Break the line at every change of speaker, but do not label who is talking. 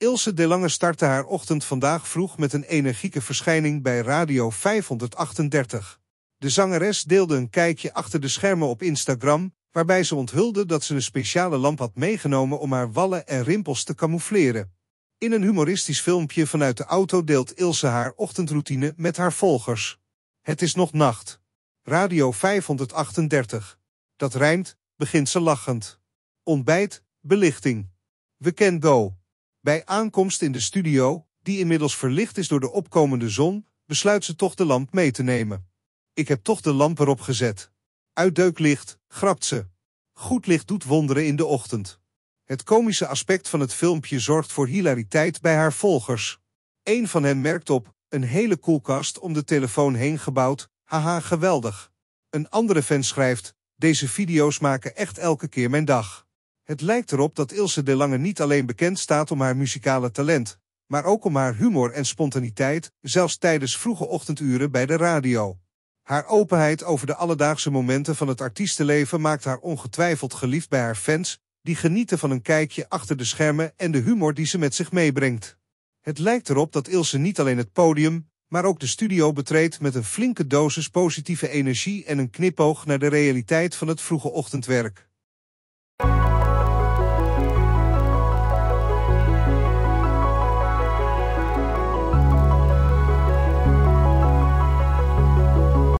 Ilse de Lange startte haar ochtend vandaag vroeg met een energieke verschijning bij Radio 538. De zangeres deelde een kijkje achter de schermen op Instagram, waarbij ze onthulde dat ze een speciale lamp had meegenomen om haar wallen en rimpels te camoufleren. In een humoristisch filmpje vanuit de auto deelt Ilse haar ochtendroutine met haar volgers. Het is nog nacht. Radio 538. Dat rijmt, begint ze lachend. Ontbijt, belichting. We can go. Bij aankomst in de studio, die inmiddels verlicht is door de opkomende zon, besluit ze toch de lamp mee te nemen. Ik heb toch de lamp erop gezet. Uitdeuklicht, grapt ze. Goed licht doet wonderen in de ochtend. Het komische aspect van het filmpje zorgt voor hilariteit bij haar volgers. Een van hen merkt op, een hele koelkast om de telefoon heen gebouwd, haha geweldig. Een andere fan schrijft, deze video's maken echt elke keer mijn dag. Het lijkt erop dat Ilse de Lange niet alleen bekend staat om haar muzikale talent, maar ook om haar humor en spontaniteit, zelfs tijdens vroege ochtenduren bij de radio. Haar openheid over de alledaagse momenten van het artiestenleven maakt haar ongetwijfeld geliefd bij haar fans, die genieten van een kijkje achter de schermen en de humor die ze met zich meebrengt. Het lijkt erop dat Ilse niet alleen het podium, maar ook de studio betreedt met een flinke dosis positieve energie en een knipoog naar de realiteit van het vroege ochtendwerk.